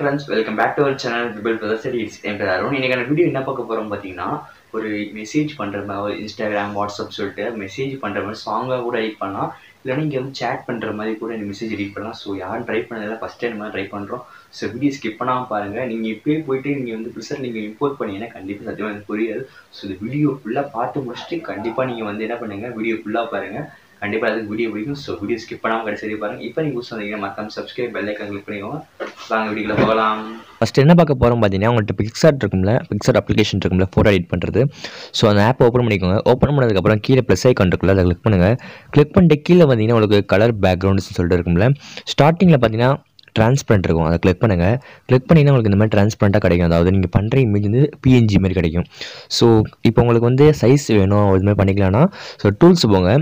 friends welcome back to our channel பிபிள் பிரதர் சரி இட்ஸ் டைம் தரும் இன்றைக்கான வீடியோ என்ன பார்க்க போகிறோம் பார்த்தீங்கன்னா ஒரு மெசேஜ் பண்ணுற மாதிரி இன்ஸ்டாகிராம் வாட்ஸ்அப் சொல்லிட்டு மெசேஜ் பண்ணுற மாதிரி சாங்காக கூட எடிட் பண்ணலாம் இல்லைன்னா இங்கே வந்து சேட் பண்ணுற மாதிரி கூட இந்த மெசேஜ் எடிட் பண்ணலாம் ஸோ யாரும் ட்ரை பண்ணதில்ல ஃபஸ்ட் டைம் மாதிரி ட்ரை பண்ணுறோம் ஸோ வீடியோ ஸ்கிப் பண்ணாமல் பாருங்கள் நீங்கள் இப்போயே போயிட்டு நீங்கள் வந்து ப்ரிசர் நீங்கள் இம்போர்ட் பண்ணீங்கன்னா கண்டிப்பாக சத்தியமாக எனக்கு புரியாது ஸோ இந்த வீடியோ ஃபுல்லாக பார்த்து முடிச்சுட்டு கண்டிப்பாக நீங்கள் வந்து என்ன பண்ணுங்கள் வீடியோ ஃபுல்லாக பாருங்கள் கண்டிப்பாக அது வீடியோ பிடிக்கும் ஸோ வீடியோ ஸ்கிப் பண்ணாமல் கடைசி பாருங்கள் இப்போ நீங்கள் யூஸ் வந்தீங்கன்னா மறக்காம சப்ஸ்கிரைப் பெல்லைக்கன் கிளிக் பண்ணிக்கோங்க வாங்க வீடியோ போகலாம் ஃபஸ்ட் என்ன பார்க்க போகிறோம் பார்த்தீங்கன்னா உங்கள்கிட்ட பிக்சார்ட் இருக்கும்ல பிக்சார்ட் அப்ளிகேஷன் இருக்கும்ல ஃபோட்டோ எடிட் பண்ணுறது ஸோ அந்த ஆப் ஓப்பன் பண்ணிக்கோங்க ஓப்பன் பண்ணதுக்கப்புறம் கீழே ப்ளஸ் ஐக்கான் இருக்குல்ல அதை கிளிக் பண்ணுங்கள் கிளிக் பண்ணிட்டு கீழே பார்த்தீங்கன்னா உங்களுக்கு கலர் பேக்ரவுண்ட்ஸ்னு சொல்லிட்டு இருக்கும்ல ஸ்டார்டிங்கில் பார்த்தீங்கன்னா ட்ரான்ஸ்பரண்ட் இருக்கும் அதை கிளிக் பண்ணுங்கள் கிளிக் பண்ணிங்கன்னா உங்களுக்கு இந்த மாதிரி ட்ரான்ஸ்பரண்ட்டாக கிடைக்கும் அதாவது நீங்கள் பண்ணுற இமேஜ் வந்து பிஎன்ஜி மாதிரி கிடைக்கும் ஸோ இப்போ உங்களுக்கு வந்து சைஸ் வேணும் அது மாதிரி பண்ணிக்கலாம்னா ஸோ டூல்ஸ் போங்க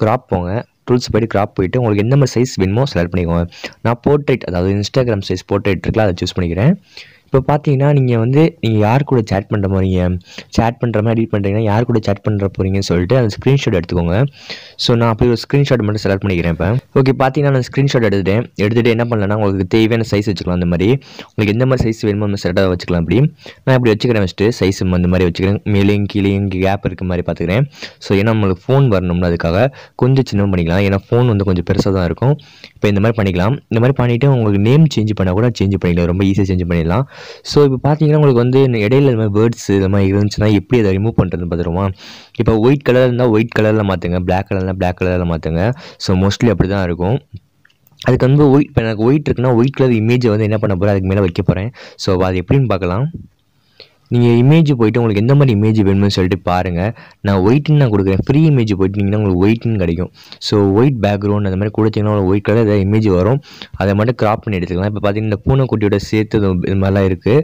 கிராப் போங்க டூல்ஸ் போய்ட்டு கிராப் போயிட்டு உங்களுக்கு எந்த மாதிரி சைஸ் வேணுமோ செலக்ட் பண்ணிக்கோங்க நான் போர்ட்ரேட் அதாவது இன்ஸ்டாகிராம் சைஸ் போர்ட்ரேட் இருக்குல்ல அதை சூஸ் பண்ணிக்கிறேன் இப்போ பார்த்தீங்கன்னா நீங்கள் வந்து நீங்கள் யார் கூட சேட் பண்ணுற போகிறீங்க சேட் பண்ணுற மாதிரி எடிட் பண்ணுறீங்கன்னா யார் கூட சேட் பண்ணுற போகிறீங்கன்னு சொல்லிட்டு அந்த ஸ்க்ரீன்ஷாட் எடுத்துக்கோங்க ஸோ நான் அப்படி ஒரு ஸ்க்ரீன்ஷாட் மட்டும் செலக்ட் பண்ணிக்கிறேன் இப்போ ஓகே பார்த்தீங்கன்னா நான் ஸ்க்ரீன்ஷாட் எடுத்துட்டேன் எடுத்துகிட்டு என்ன பண்ணலன்னா உங்களுக்கு தேவையான சைஸ் வச்சுக்கலாம் அந்த மாதிரி உங்களுக்கு எந்த மாதிரி சைஸ் வேணுமோ நம்ம செலக்டாக வச்சுக்கலாம் அப்படி நான் இப்படி வச்சுக்கிறேன் ஃபஸ்ட்டு சைஸ் அந்த மாதிரி வச்சுக்கிறேன் மேலேயும் கீழேயும் கேப் இருக்க மாதிரி பார்த்துக்கிறேன் ஸோ ஏன்னா நம்மளுக்கு ஃபோன் வரணும்னா அதுக்காக கொஞ்சம் சின்ன பண்ணிக்கலாம் ஏன்னா ஃபோன் வந்து கொஞ்சம் பெருசாக தான் இருக்கும் இப்போ இந்த மாதிரி பண்ணிக்கலாம் இந்த மாதிரி பண்ணிவிட்டு உங்களுக்கு நேம் சேஞ்ச் பண்ணால் கூட சேஞ்ச் பண்ணிக்கலாம் ரொம்ப ஈஸியாக சேஞ்ச் பண்ணிடலாம் ஸோ இப்போ பார்த்தீங்கன்னா உங்களுக்கு வந்து இடையில இந்த மாதிரி வேர்ட்ஸ் இது மாதிரி இருந்துச்சுன்னா எப்படி அதை ரிமூவ் பண்ணுறது பார்த்துருமா இப்போ ஒயிட் கலர் இருந்தால் ஒயிட் கலரில் மாற்றுங்க பிளாக் கலர்னால் பிளாக் கலரில் மாற்றுங்க ஸோ மோஸ்ட்லி அப்படி தான் இருக்கும் அதுக்கு வந்து ஒயிட் இப்போ எனக்கு ஒயிட் இருக்குன்னா ஒயிட் கலர் இமேஜை வந்து என்ன பண்ண போகிறேன் அதுக்கு மேலே வைக்க போகிறேன் ஸோ அது எப்படின்னு பார்க்கலாம் நீங்கள் இமேஜ் போயிட்டு உங்களுக்கு எந்த மாதிரி இமேஜ் வேணும்னு சொல்லிட்டு பாருங்கள் நான் ஒயிட்னு நான் கொடுக்குறேன் ஃப்ரீ இமேஜ் போயிட்டீங்கன்னா உங்களுக்கு ஒயிட்னு கிடைக்கும் ஸோ ஒயிட் பேக்ரவுண்ட் அந்த மாதிரி கொடுத்தீங்கன்னா உங்களுக்கு ஒயிட் கலர் ஏதாவது இமேஜ் வரும் அதை மட்டும் கிராப் பண்ணி எடுத்துக்கலாம் இப்போ பார்த்தீங்கன்னா இந்த பூனைக்குட்டியோட சேர்த்து இது மாதிரிலாம் இருக்குது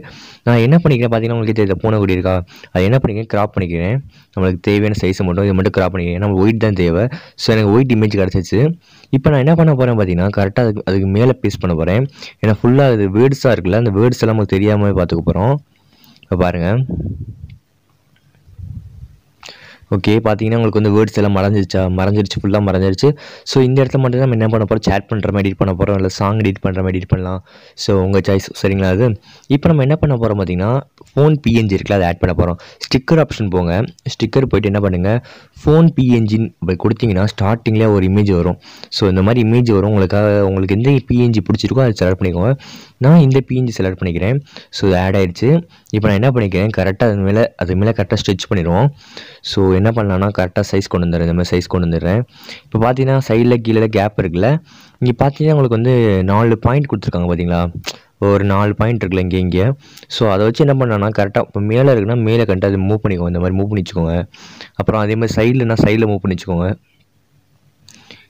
நான் என்ன பண்ணிக்கிறேன் பார்த்தீங்கன்னா உங்களுக்கு தெரியுது பூனைக்குட்டி இருக்கா அது என்ன பண்ணிக்கிறேன் கிராப் பண்ணிக்கிறேன் நம்மளுக்கு தேவையான சைஸ் மட்டும் இதை மட்டும் கிராப் பண்ணிக்கிறேன் நம்ம ஒயிட் தான் தேவை ஸோ எனக்கு ஒயிட் இமேஜ் கிடச்சிச்சு இப்போ நான் என்ன பண்ண போகிறேன் பார்த்தீங்கன்னா கரெக்டாக அதுக்கு அதுக்கு மேலே பேஸ் பண்ண போகிறேன் ஏன்னா ஃபுல்லாக அது வேர்ட்ஸாக இருக்குல்ல அந்த வேர்ட்ஸ் எல்லாம் நமக்கு தெரியாமல் பார்த்துக்க போகிறோம் இப்போ பாருங்கள் ஓகே பார்த்தீங்கன்னா உங்களுக்கு வந்து வேர்ட்ஸ் எல்லாம் மறைஞ்சிருச்சா மறைஞ்சிருச்சு ஃபுல்லாக மறைஞ்சிருச்சு ஸோ இந்த இடத்துல மட்டும் நம்ம என்ன பண்ண போகிறோம் சேட் பண்ணுற மாதிரி எடிட் பண்ண போகிறோம் இல்லை சாங் எடிட் பண்ணுற மாதிரி எடிட் பண்ணலாம் ஸோ உங்கள் சாய்ஸ் சரிங்களா அது இப்போ நம்ம என்ன பண்ண போகிறோம் பார்த்தீங்கன்னா ஃபோன் பிஎன்ஜி இருக்குல்ல அதை ஆட் பண்ண போகிறோம் ஸ்டிக்கர் ஆப்ஷன் போங்க ஸ்டிக்கர் போயிட்டு என்ன பண்ணுங்கள் ஃபோன் பிஎன்ஜின்னு இப்போ கொடுத்தீங்கன்னா ஸ்டார்டிங்கில் ஒரு இமேஜ் வரும் ஸோ இந்த மாதிரி இமேஜ் வரும் உங்களுக்காக உங்களுக்கு எந்த பிஎன்ஜி பிடிச்சிருக்கோ அதை செலக்ட் பண்ணிக்கோங்க நான் இந்த பிஎன்ஜி செலக்ட் பண்ணிக்கிறேன் ஸோ இது ஆட் ஆகிடுச்சு இப்போ நான் என்ன பண்ணிக்கிறேன் கரெக்டாக அது மேலே அது மேலே கரெக்டாக ஸ்டிச் பண்ணிடுவோம் ஸோ என்ன பண்ணலான்னா கரெக்டாக சைஸ் கொண்டு வந்துடுறேன் இந்த மாதிரி சைஸ் கொண்டு வந்துடுறேன் இப்போ பார்த்தீங்கன்னா சைடில் கீழே கேப் இருக்குல்ல இங்கே பார்த்தீங்கன்னா உங்களுக்கு வந்து நாலு பாயிண்ட் கொடுத்துருக்காங்க பார்த்தீங்களா ஒரு நாலு பாயிண்ட் இருக்குல்ல இங்கே இங்கே ஸோ அதை வச்சு என்ன பண்ணலாம்னா கரெக்டாக இப்போ மேலே இருக்குன்னா மேலே கரெக்டாக அது மூவ் பண்ணிக்கோங்க இந்த மாதிரி மூவ் பண்ணிச்சுக்கோங்க அப்புறம் அதே மாதிரி சைடில்னா சைடில் மூவ் பண்ணிச்சுக்கோங்க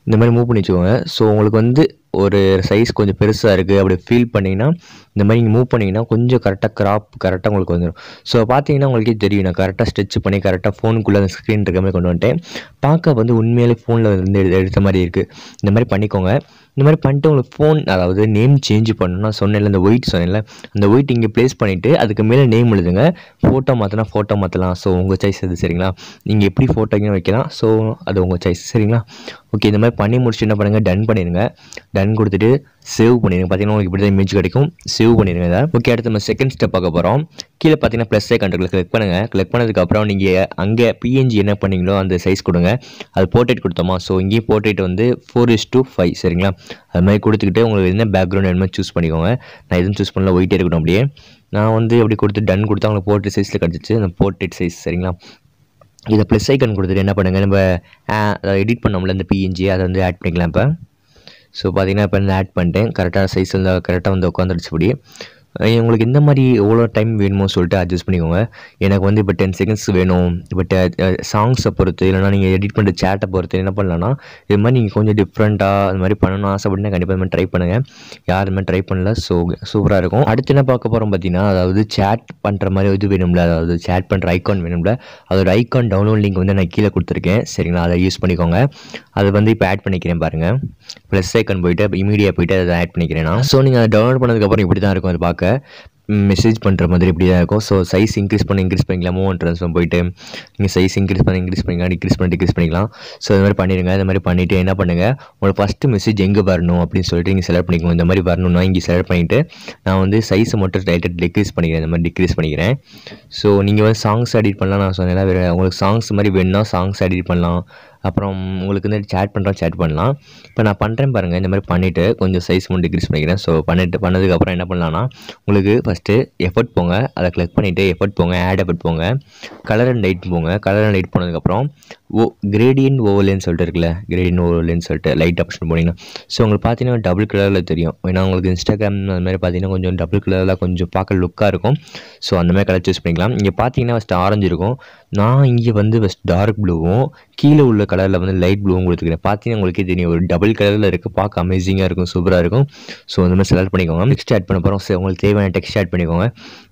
இந்த மாதிரி மூவ் பண்ணி வச்சுக்கோங்க ஸோ உங்களுக்கு வந்து ஒரு சைஸ் கொஞ்சம் பெருசாக இருக்குது அப்படி ஃபீல் பண்ணிங்கன்னா இந்த மாதிரி நீங்கள் மூவ் பண்ணிங்கன்னா கொஞ்சம் கரெக்டாக கிராப் கரெக்டாக உங்களுக்கு வந்துடும் ஸோ பார்த்தீங்கன்னா உங்களுக்கே தெரியும் நான் கரெக்டாக ஸ்ட்ரெச் பண்ணி கரெக்டாக ஃபோனுக்குள்ளே அந்த ஸ்க்ரீன் இருக்க மாதிரி கொண்டு வந்துட்டேன் பார்க்க வந்து உண்மையிலே ஃபோனில் வந்து எடுத்த மாதிரி இருக்குது இந்த மாதிரி பண்ணிக்கோங்க இந்த மாதிரி பண்ணிட்டு உங்களுக்கு ஃபோன் அதாவது நேம் சேஞ்ச் பண்ணணும்னா இல்லை அந்த ஒயிட் சொன்னேன்ல அந்த ஒயிட் இங்கே ப்ளேஸ் பண்ணிவிட்டு அதுக்கு மேலே நேம் எழுதுங்க ஃபோட்டோ மாற்றினா ஃபோட்டோ மாற்றலாம் ஸோ உங்கள் சாய்ஸ் அது சரிங்களா நீங்கள் எப்படி ஃபோட்டோங்க வைக்கலாம் ஸோ அது உங்கள் சாய்ஸ் சரிங்களா ஓகே இந்த மாதிரி பண்ணி முடிச்சுட்டு என்ன பண்ணுங்கள் டன் பண்ணிடுங்க டன் கொடுத்துட்டு சேவ் பண்ணிடுங்க பார்த்தீங்கன்னா உங்களுக்கு இப்படி தான் இமேஜ் கிடைக்கும் சேவ் பண்ணிடுங்க இதை ஓகே அடுத்து நம்ம செகண்ட் ஸ்டெப் பார்க்க போகிறோம் கீழே பார்த்தீங்கன்னா ப்ளஸ் கண்ட்ரோல் கிளிக் பண்ணுங்கள் கிளிக் பண்ணதுக்கப்புறம் நீங்கள் அங்கே பிஎன்ஜி என்ன பண்ணீங்களோ அந்த சைஸ் கொடுங்க அது போர்ட்ரேட் கொடுத்தோமா ஸோ இங்கேயும் போர்ட்ரேட் வந்து ஃபோர் இஸ் டூ ஃபைவ் சரிங்களா அது மாதிரி கொடுத்துக்கிட்டு உங்களுக்கு என்ன பேக்ரவுண்ட் என்ன சூஸ் பண்ணிக்கோங்க நான் எதுவும் சூஸ் பண்ணல ஒயிட்டே இருக்கணும் அப்படியே நான் வந்து அப்படி கொடுத்து டன் கொடுத்தா அவங்களுக்கு போர்ட்ரேட் சைஸில் கிடச்சிச்சு அந்த போர்ட்ரேட் சைஸ் சரிங்களா இதை ப்ளஸ் ஐக்கன் கொடுத்துட்டு என்ன பண்ணுங்கள் நம்ம எடிட் பண்ணோம்ல இந்த பிஎன்ஜி அதை வந்து ஆட் பண்ணிக்கலாம் இப்போ ஸோ பார்த்திங்கன்னா இப்போ வந்து ஆட் பண்ணிட்டேன் கரெக்டாக சைஸ் வந்து கரெக்டாக வந்து உட்காந்துருச்சு உங்களுக்கு இந்த மாதிரி எவ்வளோ டைம் வேணுமோ சொல்லிட்டு அட்ஜஸ்ட் பண்ணிக்கோங்க எனக்கு வந்து இப்போ டென் செகண்ட்ஸ் வேணும் பட் சாங்ஸை பொறுத்து இல்லைனா நீங்கள் எடிட் பண்ணுற சேட்டை பொறுத்து என்ன பண்ணலான்னா இது மாதிரி நீங்கள் கொஞ்சம் டிஃப்ரெண்ட்டாக அது மாதிரி பண்ணணும் ஆசைப்பட்டுனா கண்டிப்பாக இது மாதிரி ட்ரை பண்ணுங்கள் யாருமே ட்ரை பண்ணல ஸோ சூப்பராக இருக்கும் அடுத்து என்ன பார்க்க போகிறோம் பார்த்தீங்கன்னா அதாவது சேட் பண்ணுற மாதிரி இது வேணும்ல அதாவது சேட் பண்ணுற ஐக்கான் வேணும்ல அதோட ஐக்கான் டவுன்லோட் லிங்க் வந்து நான் கீழே கொடுத்துருக்கேன் சரிங்களா அதை யூஸ் பண்ணிக்கோங்க அது வந்து இப்போ ஆட் பண்ணிக்கிறேன் பாருங்கள் ப்ளஸ் ஐக்கான் போயிட்டு இமீடியாக போயிட்டு அதை ஆட் பண்ணிக்கிறேன் நான் ஸோ நீங்கள் அதை டவுன்லோட் பண்ணதுக்கப்புறம் இப்படி தான் இருக்கும் அது பார்க்க மெசேஜ் பண்ணுற மாதிரி இப்படி தான் இருக்கும் ஸோ சைஸ் இன்க்ரீஸ் பண்ண இன்க்ரீஸ் பண்ணிக்கலாம் மூவ் ட்ரான்ஸ்ஃபார்ம் போயிட்டு நீங்கள் சைஸ் இன்க்ரீஸ் பண்ண இன்க்ரீஸ் பண்ணிக்கலாம் டிக்ரீஸ் பண்ணி டிக்ரீஸ் பண்ணிக்கலாம் ஸோ இது மாதிரி பண்ணிடுங்க இந்த மாதிரி பண்ணிவிட்டு என்ன பண்ணுங்கள் உங்களோட ஃபஸ்ட்டு மெசேஜ் எங்கே வரணும் அப்படின்னு சொல்லிட்டு நீங்கள் செலக்ட் பண்ணிக்கோங்க இந்த மாதிரி வரணும்னா இங்கே செலக்ட் பண்ணிவிட்டு நான் வந்து சைஸை மட்டும் டைட்டாக டிக்ரீஸ் பண்ணிக்கிறேன் இந்த மாதிரி டிக்ரீஸ் பண்ணிக்கிறேன் ஸோ நீங்கள் வந்து சாங்ஸ் அடிட் பண்ணலாம் நான் சொன்னேன் வேறு உங்களுக்கு சாங்ஸ் மாதிரி வேணுன்னா சாங்ஸ் அடிட் பண்ணலாம் அப்புறம் உங்களுக்கு வந்து சேட் பண்ணுறோம் சேட் பண்ணலாம் இப்போ நான் பண்ணுறேன் பாருங்கள் இந்த மாதிரி பண்ணிவிட்டு கொஞ்சம் சைஸ் மட்டும் டிக்ரீஸ் பண்ணிக்கிறேன் ஸோ பண்ணிட்டு பண்ணதுக்கப்புறம் என்ன பண்ணலான்னா உங்களுக்கு ஃபஸ்ட்டு எஃபர்ட் போங்க அதை கிளிக் பண்ணிவிட்டு எஃபர்ட் போங்க ஆட் எஃபர்ட் போங்க கலர் அண்ட் லைட் போங்க கலர் அண்ட் லைட் போனதுக்கப்புறம் ஓ கிரேடியன் ஓவலேன்னு சொல்லிட்டு இருக்குல்ல கிரேடியன் ஓவலேன்னு சொல்லிட்டு லைட் ஆப்ஷன் போனீங்கன்னா ஸோ உங்களுக்கு பார்த்தீங்கன்னா டபுள் கலரில் தெரியும் ஏன்னா உங்களுக்கு இன்ஸ்டாகிராம் அந்த மாதிரி பார்த்தீங்கன்னா கொஞ்சம் டபுள் கலரில் கொஞ்சம் பார்க்க லுக்காக இருக்கும் ஸோ அந்த மாதிரி கலர் சூஸ் பண்ணிக்கலாம் இங்கே பார்த்தீங்கன்னா ஃபஸ்ட் ஆரஞ்சு இருக்கும் நான் இங்கே வந்து ஃபஸ்ட் டார்க் ப்ளூவும் கீழே உள்ள கலரில் வந்து லைட் ப்ளூவும் கொடுத்துக்கிறேன் பார்த்தீங்கன்னா உங்களுக்கே தெரியும் ஒரு டபுள் கலரில் இருக்குது பார்க்க அமேசிங்காக இருக்கும் சூப்பராக இருக்கும் ஸோ அந்த மாதிரி செலக்ட் பண்ணிக்கோங்க டெக்ஸ்ட் ஆட் பண்ண போகிறோம் ஸோ உங்களுக்கு தேவையான டெக்ஸ்ட் ஆட் பண்ணிக்கோங்க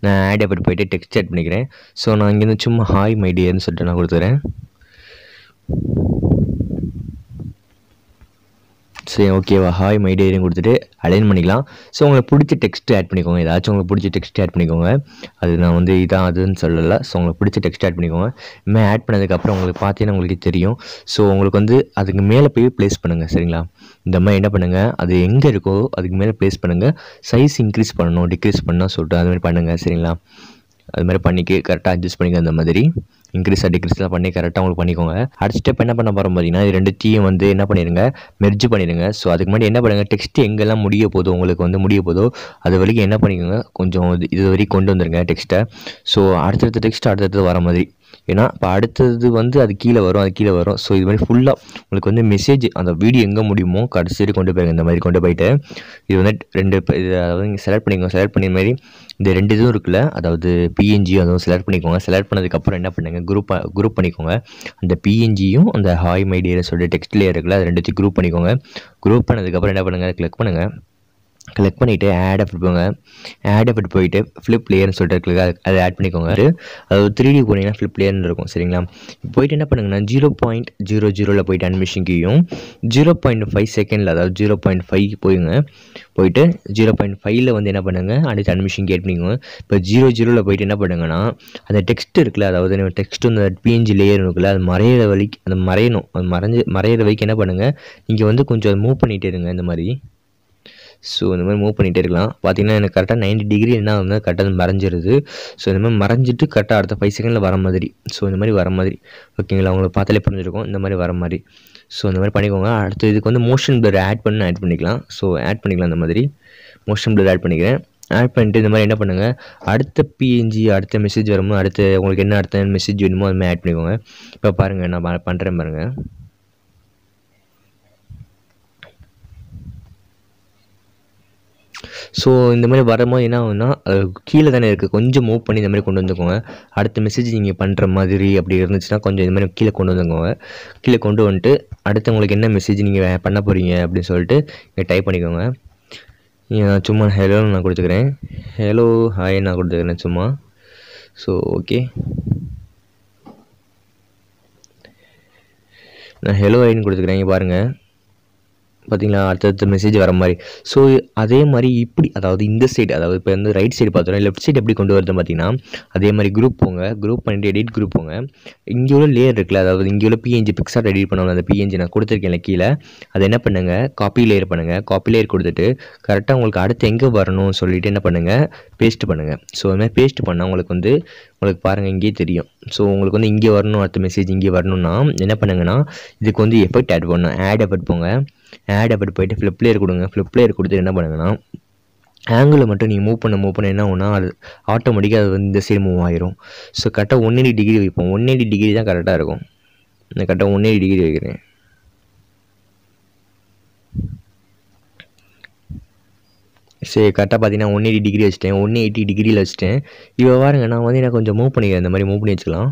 நான் ஆட் எப்படி போய்ட்டு டெக்ஸ்ட் ஆட் பண்ணிக்கிறேன் ஸோ நான் இங்கேருந்து சும்மா ஹாய் மைடியர்னு சொல்லிட்டு நான் கொடுத்துறேன் சரி ஓகேவா ஹாய் மை டேரியும் கொடுத்துட்டு அலைன் பண்ணிக்கலாம் ஸோ உங்களை பிடிச்ச டெக்ஸ்ட்டு ஆட் பண்ணிக்கோங்க ஏதாச்சும் உங்களுக்கு பிடிச்ச டெக்ஸ்ட் ஆட் பண்ணிக்கோங்க அது நான் வந்து இதான் அதுன்னு சொல்லலை ஸோ உங்களுக்கு பிடிச்ச டெக்ஸ்ட் ஆட் பண்ணிக்கோங்க இனிமேல் ஆட் பண்ணதுக்கப்புறம் உங்களுக்கு பார்த்தீங்கன்னா உங்களுக்கு தெரியும் ஸோ உங்களுக்கு வந்து அதுக்கு மேலே போய் ப்ளேஸ் பண்ணுங்கள் சரிங்களா இந்த மாதிரி என்ன பண்ணுங்கள் அது எங்கே இருக்கோ அதுக்கு மேலே ப்ளேஸ் பண்ணுங்கள் சைஸ் இன்க்ரீஸ் பண்ணணும் டிக்ரீஸ் பண்ணால் சொல்லிட்டு அது மாதிரி பண்ணுங்கள் சரிங்களா அது மாதிரி பண்ணிக்கு கரெக்டாக அட்ஜஸ்ட் பண்ணிக்க அந்த மாதிரி இன்க்ரீஸ் எல்லாம் பண்ணி கரெக்டாக உங்களுக்கு பண்ணிக்கோங்க அடுத்த ஸ்டெப் என்ன பண்ண போகிறோம் பார்த்தீங்கன்னா இது ரெண்டு டீயும் வந்து என்ன பண்ணிடுங்க மெர்ஜ் பண்ணிடுங்க ஸோ அதுக்கு முன்னாடி என்ன பண்ணுங்கள் டெக்ஸ்ட் எங்கெல்லாம் முடிய போதும் உங்களுக்கு வந்து முடிய போதோ அது வரைக்கும் என்ன பண்ணிக்கோங்க கொஞ்சம் இது வரைக்கும் கொண்டு வந்துருங்க டெக்ஸ்ட்டை ஸோ அடுத்தடுத்த டெக்ஸ்ட் அடுத்தடுத்து வர மாதிரி ஏன்னா இப்போ அடுத்தது வந்து அது கீழே வரும் அது கீழே வரும் ஸோ இது மாதிரி ஃபுல்லாக உங்களுக்கு வந்து மெசேஜ் அந்த வீடியோ எங்கே முடியுமோ கடைசி கொண்டு போயிருங்க இந்த மாதிரி கொண்டு போயிட்டு இது வந்து ரெண்டு இது அதாவது நீங்கள் செலக்ட் பண்ணிக்கோங்க செலக்ட் பண்ணி மாதிரி இந்த ரெண்டு இதுவும் இருக்குல்ல அதாவது பிஎன்ஜி அதுவும் செலக்ட் பண்ணிக்கோங்க செலக்ட் பண்ணதுக்கப்புறம் என்ன பண்ணுங்க குரூப் குரூப் பண்ணிக்கோங்க அந்த பிஎன்ஜியும் அந்த ஹாய் மைடியர் சொல்லிட்டு டெக்ஸ்ட் இருக்குல்ல அது ரெண்டுத்தையும் குரூப் பண்ணிக்கோங்க குரூப் பண்ணதுக்கப்புறம் என்ன பண்ணுங்கள் கிளிக் பண்ணுங்கள் கிளிக் பண்ணிவிட்டு ஆட் அப்படி போங்க ஆட் அப்படி போயிட்டு ஃப்ளிப் பிளேயர்னு சொல்லிட்டு இருக்கு அதை ஆட் பண்ணிக்கோங்க அது த்ரீ டி போனீங்கன்னா ஃப்ளிப் லேயர்னு இருக்கும் சரிங்களா போயிட்டு என்ன பண்ணுங்கன்னா ஜீரோ பாயிண்ட் ஜீரோ ஜீரோவில் போயிட்டு அட்மிஷன் கீயும் ஜீரோ பாயிண்ட் ஃபைவ் செகண்டில் அதாவது ஜீரோ பாயிண்ட் ஃபைவ் போயிங்க போயிட்டு ஜீரோ பாயிண்ட் ஃபைவ்ல வந்து என்ன பண்ணுங்கள் அடுத்து அட்மிஷன் கேட் பண்ணிக்கோங்க இப்போ ஜீரோ ஜீரோவில் போயிட்டு என்ன பண்ணுங்கன்னா அந்த டெக்ஸ்ட் இருக்குல்ல அதாவது டெக்ஸ்ட் அந்த பிஎன்ஜி லேயர் இருக்குல்ல அது மறையிற வழிக்கு அது மறையணும் அது மறைஞ்சு மறையிற வரைக்கும் என்ன பண்ணுங்கள் நீங்கள் வந்து கொஞ்சம் மூவ் பண்ணிகிட்டே இருங்க இந்த மாதிரி ஸோ இந்த மாதிரி மூவ் பண்ணிகிட்டே இருக்கலாம் பார்த்திங்கன்னா எனக்கு கரெக்டாக நைன்டி டிகிரி என்ன ஆகுதுன்னா கரெக்டாக மறைஞ்சிருது ஸோ இந்த மாதிரி மறைஞ்சிட்டு கரெக்டாக அடுத்த ஃபைவ் செகண்டில் வர மாதிரி ஸோ இந்த மாதிரி வர மாதிரி ஓகேங்களா உங்களுக்கு பார்த்தாலே புரிஞ்சிருக்கும் இந்த மாதிரி வர மாதிரி ஸோ இந்த மாதிரி பண்ணிக்கோங்க அடுத்து இதுக்கு வந்து மோஷன் பிளர் ஆட் பண்ணி ஆட் பண்ணிக்கலாம் ஸோ ஆட் பண்ணிக்கலாம் இந்த மாதிரி மோஷன் பிளர் ஆட் பண்ணிக்கிறேன் ஆட் பண்ணிட்டு இந்த மாதிரி என்ன பண்ணுங்கள் அடுத்த பிஎன்ஜி அடுத்த மெசேஜ் வரும்போது அடுத்த உங்களுக்கு என்ன அடுத்த மெசேஜ் வேணுமோ அது மாதிரி ஆட் பண்ணிக்கோங்க இப்போ பாருங்கள் நான் பண்ணுறேன் பாருங்கள் ஸோ இந்த மாதிரி வரும்போது என்ன ஆகுதுன்னா கீழே தானே இருக்குது கொஞ்சம் மூவ் பண்ணி இந்த மாதிரி கொண்டு வந்துக்கோங்க அடுத்த மெசேஜ் நீங்கள் பண்ணுற மாதிரி அப்படி இருந்துச்சுன்னா கொஞ்சம் இந்த மாதிரி கீழே கொண்டு வந்துக்கோங்க கீழே கொண்டு வந்துட்டு அடுத்து உங்களுக்கு என்ன மெசேஜ் நீங்கள் பண்ண போகிறீங்க அப்படின்னு சொல்லிட்டு நீங்கள் டைப் பண்ணிக்கோங்க சும்மா ஹலோன்னு நான் கொடுத்துக்கிறேன் ஹலோ ஹாய் நான் கொடுத்துக்கிறேன் சும்மா ஸோ ஓகே நான் ஹலோ ஐன்னு கொடுத்துக்கிறேன் பாருங்கள் பார்த்தீங்களா அடுத்தடுத்த மெசேஜ் வர மாதிரி ஸோ அதே மாதிரி இப்படி அதாவது இந்த சைடு அதாவது இப்போ வந்து ரைட் சைடு பார்த்தோம்னா லெஃப்ட் சைடு எப்படி கொண்டு வருது பார்த்தீங்கன்னா அதே மாதிரி குரூப் போங்க குரூப் பண்ணிட்டு எடிட் குரூப் போங்க இங்கே உள்ள லேயர் இருக்குல்ல அதாவது இங்கே உள்ள பிஎன்ஜி பிக்சார்ட் எடிட் பண்ணுவாங்க அந்த பிஎன்ஜி நான் கொடுத்துருக்கேன் கீழே அதை என்ன பண்ணுங்கள் காப்பி லேயர் பண்ணுங்கள் காப்பி லேயர் கொடுத்துட்டு கரெக்டாக உங்களுக்கு அடுத்து எங்கே வரணும்னு சொல்லிட்டு என்ன பண்ணுங்கள் பேஸ்ட் பண்ணுங்கள் ஸோ அது மாதிரி பேஸ்ட் பண்ணால் உங்களுக்கு வந்து உங்களுக்கு பாருங்கள் இங்கேயே தெரியும் ஸோ உங்களுக்கு வந்து இங்கே வரணும் அடுத்த மெசேஜ் இங்கே வரணும்னா என்ன பண்ணுங்கன்னா இதுக்கு வந்து எஃபெக்ட் ஆட் பண்ணணும் ஆட் எஃபெக்ட் போங்க ஆட் அப்படி போயிட்டு ஃப்ளிப் பிளேயர் கொடுங்க ஃப்ளிப் பிளேயர் கொடுத்துட்டு என்ன பண்ணுங்கன்னா ஆங்கிளை மட்டும் நீங்கள் மூவ் பண்ண மூவ் பண்ண என்ன ஆகும்னா அது ஆட்டோமேட்டிக்காக அது வந்து இந்த சைடு மூவ் ஆயிரும் ஸோ கரெக்டாக ஒன் எயிட்டி டிகிரி வைப்போம் ஒன் எயிட்டி டிகிரி தான் கரெக்டாக இருக்கும் நான் கரெக்டாக ஒன் எயிட்டி டிகிரி வைக்கிறேன் சரி கரெக்டாக பார்த்தீங்கன்னா ஒன் எயிட்டி டிகிரி வச்சுட்டேன் ஒன் எயிட்டி டிகிரியில் வச்சுட்டேன் இவள் வாருங்க நான் வந்து எனக்கு கொஞ்சம் மூவ் பண்ணிக்கிறேன் இந்த மாதிரி மூவ் பண்ணி வச்சுக்கலாம்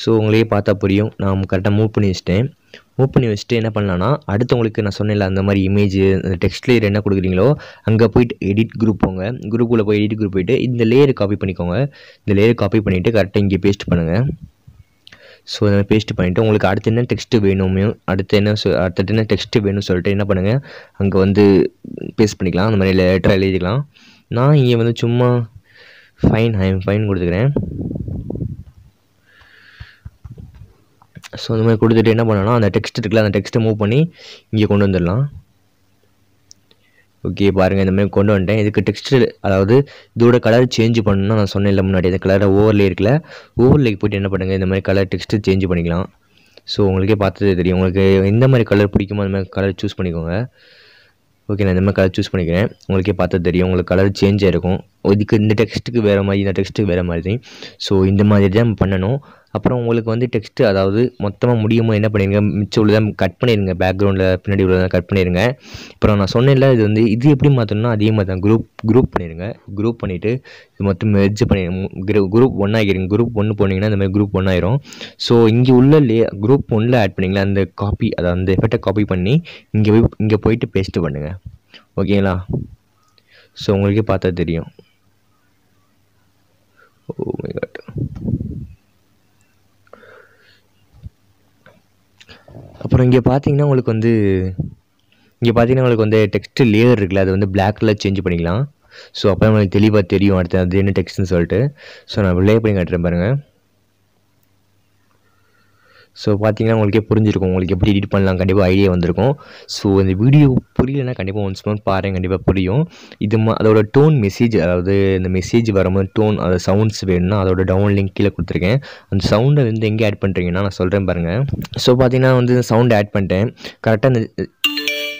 ஸோ உங்களையே பார்த்தா புரியும் நான் கரெக்டாக மூவ் பண்ணி வச்சிட்டேன் ஓப்பன் பண்ணி வச்சுட்டு என்ன பண்ணலான்னா அடுத்தவங்களுக்கு நான் சொன்னேன்ல அந்த மாதிரி இமேஜ் டெக்ஸ்ட் லேயர் என்ன கொடுக்குறீங்களோ அங்கே போயிட்டு எடிட் குரூப் போங்க குரூப்பில் போய் எடிட் குரூப் போயிட்டு இந்த லேயர் காப்பி பண்ணிக்கோங்க இந்த லேயர் காப்பி பண்ணிவிட்டு கரெக்டாக இங்கே பேஸ்ட் பண்ணுங்கள் ஸோ அதை பேஸ்ட் பண்ணிவிட்டு உங்களுக்கு அடுத்து என்ன டெக்ஸ்ட்டு வேணுமே அடுத்து என்ன அடுத்த என்ன டெக்ஸ்ட்டு வேணும்னு சொல்லிட்டு என்ன பண்ணுங்கள் அங்கே வந்து பேஸ்ட் பண்ணிக்கலாம் அந்த மாதிரி லெட்டராக எழுதிக்கலாம் நான் இங்கே வந்து சும்மா ஃபைன் ஹை ஃபைன் கொடுத்துக்கிறேன் ஸோ இந்த மாதிரி கொடுத்துட்டு என்ன பண்ணலாம் அந்த டெக்ஸ்ட் இருக்குல்ல அந்த டெக்ஸ்ட்டை மூவ் பண்ணி இங்கே கொண்டு வந்துடலாம் ஓகே பாருங்கள் இந்த மாதிரி கொண்டு வந்துட்டேன் இதுக்கு டெக்ஸ்ட்டு அதாவது இதோட கலர் சேஞ்ச் பண்ணணும்னா நான் சொன்னேன் முன்னாடி இந்த கலரை ஓவர்லே இருக்குல்ல ஓவர்லேக்கு போய்ட்டு என்ன பண்ணுங்கள் இந்த மாதிரி கலர் டெக்ஸ்ட்டு சேஞ்ச் பண்ணிக்கலாம் ஸோ உங்களுக்கே பார்த்ததே தெரியும் உங்களுக்கு எந்த மாதிரி கலர் பிடிக்குமோ அந்த மாதிரி கலர் சூஸ் பண்ணிக்கோங்க ஓகே நான் இந்த மாதிரி கலர் சூஸ் பண்ணிக்கிறேன் உங்களுக்கே பார்த்தது தெரியும் உங்களுக்கு கலர் சேஞ்ச் ஆகிருக்கும் இதுக்கு இந்த டெக்ஸ்ட்டுக்கு வேறு மாதிரி இந்த டெக்ஸ்ட்டுக்கு வேறு மாதிரி ஸோ இந்த மாதிரி தான் பண்ணணும் அப்புறம் உங்களுக்கு வந்து டெக்ஸ்ட்டு அதாவது மொத்தமாக முடியுமோ என்ன பண்ணிடுங்க மிச்சம் உள்ளதாக கட் பண்ணிடுங்க பேக்ரவுண்டில் பின்னாடி உள்ளதாக கட் பண்ணிடுங்க அப்புறம் நான் சொன்னேன்ல இது வந்து இது எப்படி மாற்றணும்னா அதிகமாக தான் குரூப் குரூப் பண்ணிடுங்க குரூப் பண்ணிவிட்டு இது மொத்தம் மெர்ஜ் பண்ணிடுங்க குரூப் ஒன் ஆகிடுங்க குரூப் ஒன்று போனீங்கன்னா இந்த மாதிரி குரூப் ஒன் ஆயிரும் ஸோ இங்கே உள்ள லே குரூப் ஒன்றில் ஆட் பண்ணிங்களா அந்த காப்பி அதை அந்த எஃபெக்டை காப்பி பண்ணி இங்கே போய் இங்கே போயிட்டு பேஸ்ட்டு பண்ணுங்கள் ஓகேங்களா ஸோ உங்களுக்கே பார்த்தா தெரியும் ஓ மை காட் அப்புறம் இங்கே பார்த்தீங்கன்னா உங்களுக்கு வந்து இங்கே பார்த்தீங்கன்னா உங்களுக்கு வந்து டெக்ஸ்ட் லேயர் இருக்குல்ல அது வந்து பிளாக் கலர் சேஞ்ச் பண்ணிக்கலாம் ஸோ அப்போ உங்களுக்கு தெளிவாக தெரியும் அடுத்து அது என்ன டெக்ஸ்ட்னு சொல்லிட்டு ஸோ நான் லே பண்ணி காட்டுறேன் பாருங்கள் ஸோ பார்த்தீங்கன்னா உங்களுக்கே புரிஞ்சிருக்கும் உங்களுக்கு எப்படி எடிட் பண்ணலாம் கண்டிப்பாக ஐடியா வந்திருக்கும் ஸோ இந்த வீடியோ புரியலைன்னா கண்டிப்பாக ஒன்ஸ் மந்த் பாருங்கள் கண்டிப்பாக புரியும் இது அதோட டோன் மெசேஜ் அதாவது இந்த மெசேஜ் வரும்போது டோன் அதாவது சவுண்ட்ஸ் வேணும்னா அதோட டவுன் லிங்க் கீழே கொடுத்துருக்கேன் அந்த சவுண்டை வந்து எங்கே ஆட் பண்ணுறீங்கன்னா நான் சொல்கிறேன் பாருங்கள் ஸோ பார்த்தீங்கன்னா வந்து சவுண்ட் ஆட் பண்ணிட்டேன் கரெக்டாக இந்த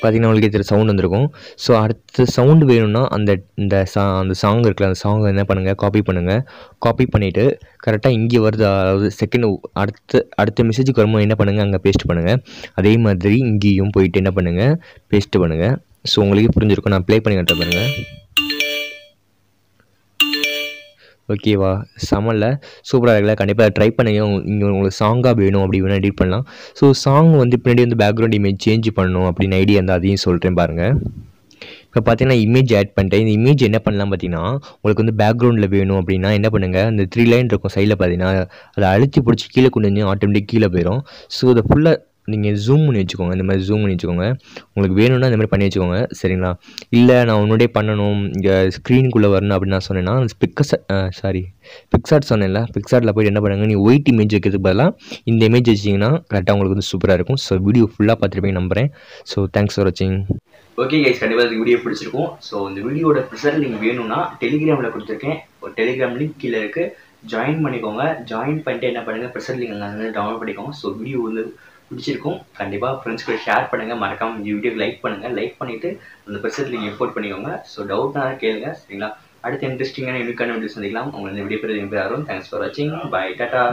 பார்த்திங்கன்னா உங்களுக்கு இதில் சவுண்ட் வந்திருக்கும் ஸோ அடுத்த சவுண்டு வேணும்னா அந்த இந்த சா அந்த சாங் இருக்குல்ல அந்த சாங்கை என்ன பண்ணுங்கள் காப்பி பண்ணுங்கள் காப்பி பண்ணிவிட்டு கரெக்டாக இங்கே வருது அதாவது செகண்ட் அடுத்த அடுத்த மெசேஜுக்கு வரும்போது என்ன பண்ணுங்கள் அங்கே பேஸ்ட் பண்ணுங்கள் அதே மாதிரி இங்கேயும் போயிட்டு என்ன பண்ணுங்கள் பேஸ்ட்டு பண்ணுங்கள் ஸோ உங்களுக்கே புரிஞ்சிருக்கும் நான் ப்ளே பண்ணி கட்ட பண்ணுங்கள் ஓகேவா செமல்ல சூப்பராக இருக்குல்ல கண்டிப்பாக ட்ரை பண்ணி இங்கே உங்களுக்கு சாங்காக வேணும் அப்படி வேணும் எடிட் பண்ணலாம் ஸோ சாங் வந்து பின்னாடி வந்து பேக்ரவுண்ட் இமேஜ் சேஞ்ச் பண்ணணும் அப்படின்னு ஐடியா இருந்தால் அதையும் சொல்கிறேன் பாருங்கள் இப்போ பார்த்தீங்கன்னா இமேஜ் ஆட் பண்ணிட்டேன் இந்த இமேஜ் என்ன பண்ணலாம் பார்த்தீங்கன்னா உங்களுக்கு வந்து பேக்ரவுண்டில் வேணும் அப்படின்னா என்ன பண்ணுங்கள் அந்த த்ரீ லைன் இருக்கும் சைடில் பார்த்தீங்கன்னா அதை அழித்து பிடிச்சி கீழே கொண்டு வந்து ஆட்டோமேட்டிக் கீழே போயிடும் ஸோ அதை ஃபுல்லாக நீங்கள் ஜூம் பண்ணி வச்சுக்கோங்க இந்த மாதிரி ஜூம் பண்ணி வச்சுக்கோங்க உங்களுக்கு வேணும்னா இந்த மாதிரி பண்ணி வச்சுக்கோங்க சரிங்களா இல்லை நான் உன்னோடே பண்ணணும் இங்கே ஸ்க்ரீனுக்குள்ளே வரணும் அப்படின்னு நான் சொன்னேன்னா பிக்கஸ் சாரி பிக்ஸார்ட் சொன்னேன்ல பிக்ஸார்ட்டில் போய் என்ன பண்ணுங்க நீங்கள் ஒயிட் இமேஜ் வைக்கிறதுக்கு பதிலாக இந்த இமேஜ் வச்சிங்கன்னா கரெக்டாக உங்களுக்கு வந்து சூப்பராக இருக்கும் ஸோ வீடியோ ஃபுல்லாக பார்த்துட்டு போய் நம்புகிறேன் ஸோ தேங்க்ஸ் ஃபார் வாட்சிங் ஓகே கைஸ் கண்டிப்பாக இந்த வீடியோ பிடிச்சிருக்கும் ஸோ இந்த வீடியோட ப்ரிசர் நீங்கள் வேணும்னா டெலிகிராமில் கொடுத்துருக்கேன் ஒரு டெலிகிராம் லிங்க் கீழே இருக்குது ஜாயின் பண்ணிக்கோங்க ஜாயின் பண்ணிட்டு என்ன பண்ணுங்கள் ப்ரெஷர் லிங்க் எல்லாமே டவுன்லோட் பண்ணிக்கோங்க ஸோ வீடியோ வந்து பிடிச்சிருக்கும் கண்டிப்பாக ஃப்ரெண்ட்ஸ்க்கு ஷேர் பண்ணுங்கள் மறக்காமல் வீடியோக்கு லைக் பண்ணுங்கள் லைக் பண்ணிவிட்டு அந்த பிரச்சனை நீங்கள் எஃபோர்ட் பண்ணிக்கோங்க ஸோ டவுட்னால கேளுங்க சரிங்களா அடுத்த இன்ட்ரெஸ்டிங்கான யூனிக்கான வீடியோ சந்திக்கலாம் உங்களுக்கு இந்த வீடியோ பேர் வரும் தேங்க்ஸ் ஃபார் வாட்சிங் பை டாட்டா